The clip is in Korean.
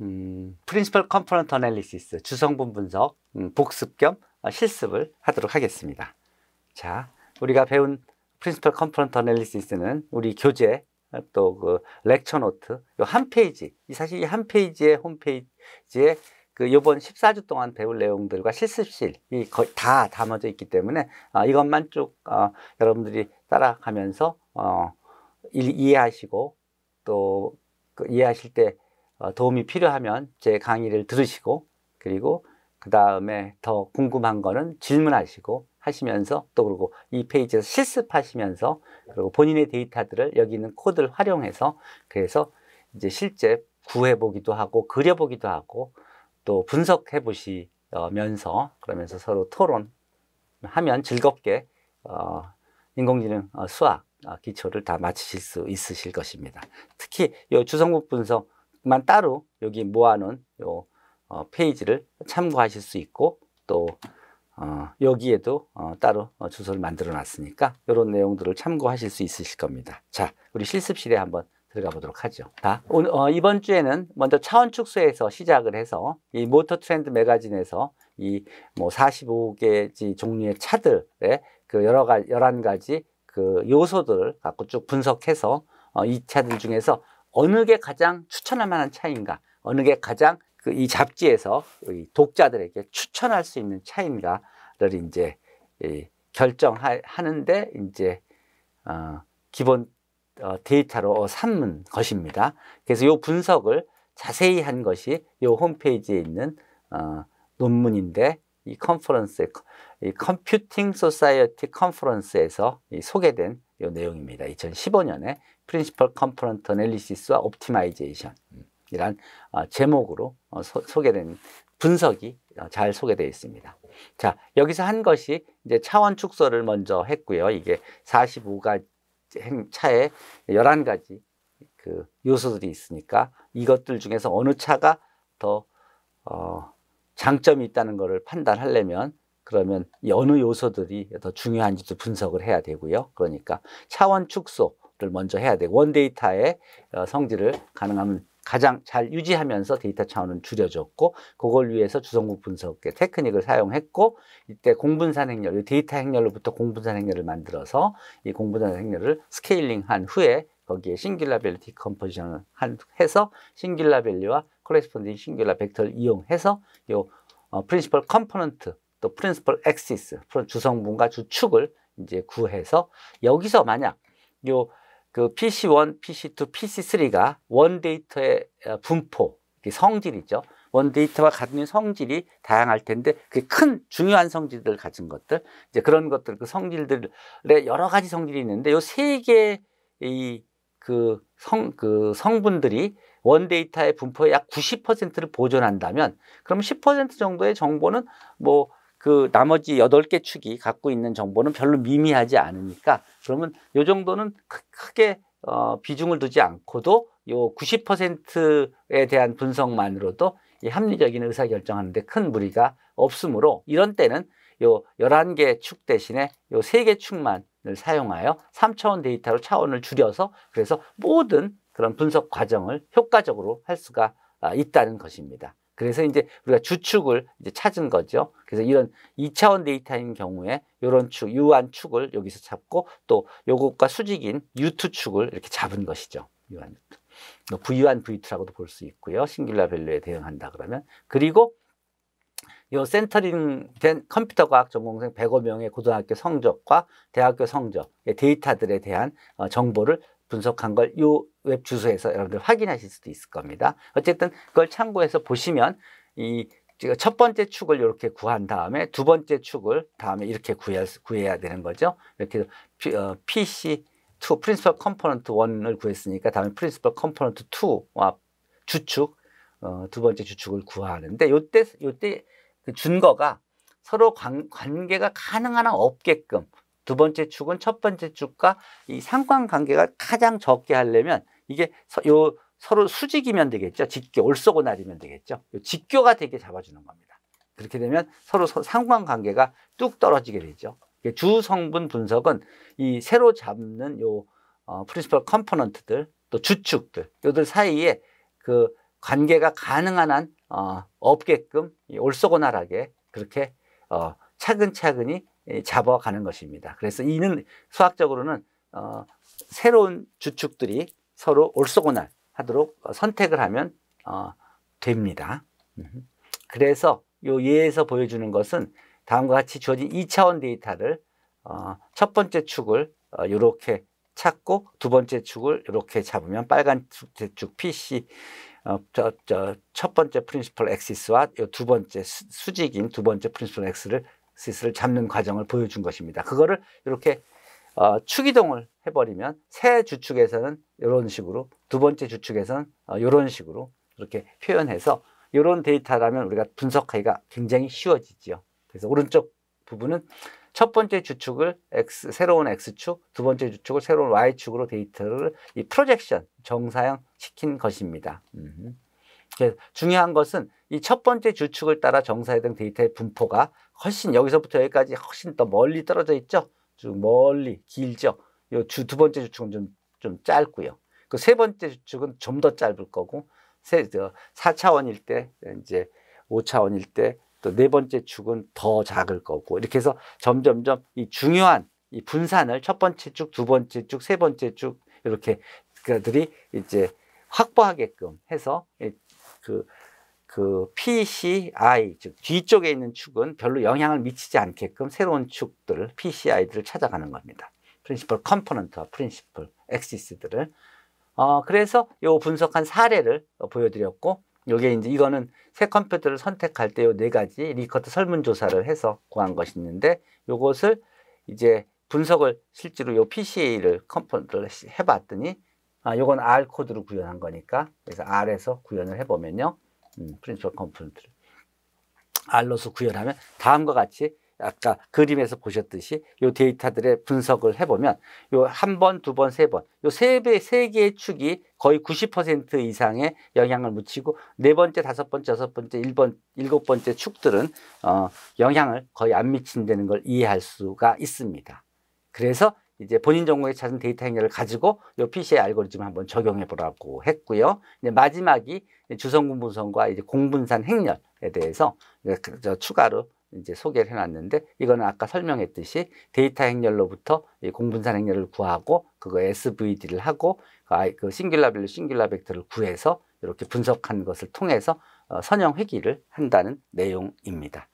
음, 프린시플 컴포넌트 어널리시스, 주성분 분석, 음, 복습 겸 어, 실습을 하도록 하겠습니다. 자, 우리가 배운 프린시플 컴포넌트 어널리시스는 우리 교재 아, 또그 렉처 노트 요한 페이지 사실 이 한 페이지에 홈페이지에 그 요번 14주 동안 배울 내용들과 실습실이 거의 다 담아져 있기 때문에 어, 이것만 쭉 어, 여러분들이 따라가면서 어, 일, 이해하시고 또그 이해하실 때 어, 도움이 필요하면 제 강의를 들으시고 그리고 그 다음에 더 궁금한 거는 질문하시고 하시면서 또 그리고 이 페이지에서 실습하시면서 그리고 본인의 데이터들을 여기 있는 코드를 활용해서 그래서 이제 실제 구해보기도 하고 그려보기도 하고 또 분석해 보시면서 그러면서 서로 토론하면 즐겁게 어, 인공지능 어, 수학 아, 기초를 다 마치실 수 있으실 것입니다. 특히 요 주성국 분석만 따로 여기 모아놓은 요 어, 페이지를 참고하실 수 있고 또 어, 여기에도 어, 따로 주소를 만들어 놨으니까 이런 내용들을 참고하실 수 있으실 겁니다. 자, 우리 실습실에 한번 들어가 보도록 하죠. 자, 오늘, 이번 주에는 먼저 차원 축소에서 시작을 해서 이 모터 트렌드 매거진에서 이 뭐 45개지 종류의 차들의 그 여러 가지 11가지 그 요소들 을 갖고 쭉 분석해서 어, 이 차들 중에서 어느 게 가장 추천할 만한 차인가 어느 게 가장 그이 잡지에서 이 독자들에게 추천할 수 있는 차인가를 이제 이 결정하는데 이제 어, 기본 어, 데이터로 삼는 것입니다. 그래서 요 분석을 자세히 한 것이 요 홈페이지에 있는 어, 논문인데 이 컨퍼런스에 그이 컴퓨팅 소사이어티 컨퍼런스에서 소개된 이 내용입니다. 2015년에 프린시펄 컴포넌트 애널리시스와 옵티마이제이션이란 제목으로 어, 소개된 분석이 아, 잘 소개되어 있습니다. 자, 여기서 한 것이 이제 차원 축소를 먼저 했고요. 이게 45가지 차에 11가지 그 요소들이 있으니까 이것들 중에서 어느 차가 더 어, 장점이 있다는 것을 판단하려면 그러면 어느 요소들이 더 중요한지도 분석을 해야 되고요. 그러니까 차원 축소를 먼저 해야 되고 원데이터의 어, 성질을 가능하면 가장 잘 유지하면서 데이터 차원은 줄여줬고 그걸 위해서 주성국 분석의 테크닉을 사용했고 이때 공분산 행렬, 데이터 행렬로부터 공분산 행렬을 만들어서 이 공분산 행렬을 스케일링한 후에 거기에 싱귤라 벨리티컴포지션을 한, 해서 싱귤라 벨리와 코레스폰딩 싱귤라 벡터를 이용해서 요 어, 프린시펄 컴포넌트 또 프린스플 엑시스, 주성분과 주축을 이제 구해서 여기서 만약 요 그 PC1, PC2, PC3가 원 데이터의 어, 분포, 성질이죠. 원 데이터와 갖는 성질이 다양할 텐데 그 큰 중요한 성질들을 가진 것들 이제 그런 것들 그 성질들의 여러 가지 성질이 있는데 요 세 개의 그성 그 성분들이 원 데이터의 분포의 약 90%를 보존한다면 그럼 10% 정도의 정보는 뭐그 나머지 여덟 개 축이 갖고 있는 정보는 별로 미미하지 않으니까 그러면 요 정도는 크게 어, 비중을 두지 않고도 요 90%에 대한 분석만으로도 이 합리적인 의사결정하는데 큰 무리가 없으므로 이런 때는 요 11개 축 대신에 요 3개 축만을 사용하여 3차원 데이터로 차원을 줄여서 그래서 모든 그런 분석 과정을 효과적으로 할 수가 아, 있다는 것입니다. 그래서 이제 우리가 주축을 이제 찾은 거죠. 그래서 이런 이차원 데이터인 경우에 이런 축, 유한 축을 여기서 잡고 또 요것과 수직인 U2 축을 이렇게 잡은 것이죠. 유한 U2. V1, V2라고도 볼 수 있고요. 싱귤라 밸류에 대응한다 그러면. 그리고 요 센터링 된 컴퓨터 과학 전공생 1 0 0 명의 고등학교 성적과 대학교 성적, 의 데이터들에 대한 어, 정보를 분석한 걸요 웹 주소에서 여러분들 확인하실 수도 있을 겁니다. 어쨌든 그걸 참고해서 보시면 이 첫 번째 축을 이렇게 구한 다음에 두 번째 축을 다음에 이렇게 구해야, 구해야 되는 거죠. 이렇게 어, P, 어, PC 2 프린시퍼 컴포넌트 1을 구했으니까 다음에 프린시퍼 컴포넌트 2와 주축 어, 두 번째 주축을 구하는데 요때 요때 그 준거가 서로 관, 관계가 가능한 한 없게끔 두 번째 축은 첫 번째 축과 이 상관관계가 가장 적게 하려면 이게 서, 요 서로 수직이면 되겠죠. 직교, 올쏘고 날이면 되겠죠. 요 직교가 되게 잡아주는 겁니다. 그렇게 되면 서로 상관관계가 뚝 떨어지게 되죠. 주 성분 분석은 이 새로 잡는 요 어, 프린시플 컴포넌트들 또 주축들 요들 사이에 그 관계가 가능한 한 어, 없게끔 올쏘고나라게 그렇게 어, 차근차근히 예, 잡아가는 것입니다. 그래서 이는 수학적으로는 어, 새로운 주축들이 서로 올쏘고날 하도록 어, 선택을 하면 어, 됩니다. 그래서 요 예에서 보여주는 것은 다음과 같이 주어진 2차원 데이터를 어, 첫 번째 축을 어, 이렇게 찾고 두 번째 축을 이렇게 잡으면 빨간 축 PC 어, 저, 저, 첫 번째 프린시플 엑시스와 두 번째 수, 직인두 번째 프린시플 엑 시스를 잡는 과정을 보여준 것입니다. 그거를 이렇게 어, 축이동을 해버리면 새 주축에서는 이런 식으로 두 번째 주축에서는 어, 이런 식으로 이렇게 표현해서 이런 데이터라면 우리가 분석하기가 굉장히 쉬워지지요. 그래서 오른쪽 부분은 첫 번째 주축을 X, 새로운 X축, 두 번째 주축을 새로운 Y축으로 데이터를 이 프로젝션, 정사형 시킨 것입니다. 음. 중요한 것은 이 첫 번째 주축을 따라 정사에 대한 데이터의 분포가 훨씬 여기서부터 여기까지 훨씬 더 멀리 떨어져 있죠. 쭉 멀리 길죠. 요두 번째 주축은 좀, 좀 짧고요. 그 세 번째 주축은 좀 더 짧을 거고 세, 4차원일 때 이제 5차원일 때 또 네 번째 축은 더 작을 거고 이렇게 해서 점점점 이 중요한 이 분산을 첫 번째 축, 두 번째 축, 세 번째 축 이렇게 그들이 이제 확보하게끔 해서 그그 PCI 즉 뒤쪽에 있는 축은 별로 영향을 미치지 않게끔 새로운 축들 PCI들을 찾아가는 겁니다. 프린시플 컴포넌트와 프린시플 엑시스들을 어 그래서 요 분석한 사례를 보여드렸고 요게 이제 이거는 새 컴퓨터를 선택할 때 요 네 가지 리커트 설문조사를 해서 구한 것이 있는데 요것을 이제 분석을 실제로 요 PCA를 컴포넌트를 해봤더니 아 요건 R 코드로 구현한 거니까 그래서 R에서 구현을 해보면요 음, 프린시 컴포넌트를 R로서 구현하면 다음과 같이 아까 그림에서 보셨듯이 요 데이터들의 분석을 해보면 요 한 번, 두 번, 세 번, 요세 배, 세 개의 축이 거의 90% 이상의 영향을 미치고 네 번째, 다섯 번째, 여섯 번째, 일번 일곱 번째 축들은 어, 영향을 거의 안 미친다는 걸 이해할 수가 있습니다. 그래서 이제 본인 정보에 찾은 데이터 행렬을 가지고 요 PC의 알고리즘 한번 적용해 보라고 했고요. 이제 마지막이 주성분 분선과 이제 공분산 행렬에 대해서 그 추가로 이제 소개를 해놨는데 이거는 아까 설명했듯이 데이터 행렬로부터 이 공분산 행렬을 구하고 그거 SVD를 하고 그, 그 싱귤라 벨로 싱귤라 벡터를 구해서 이렇게 분석한 것을 통해서 어, 선형 회귀를 한다는 내용입니다.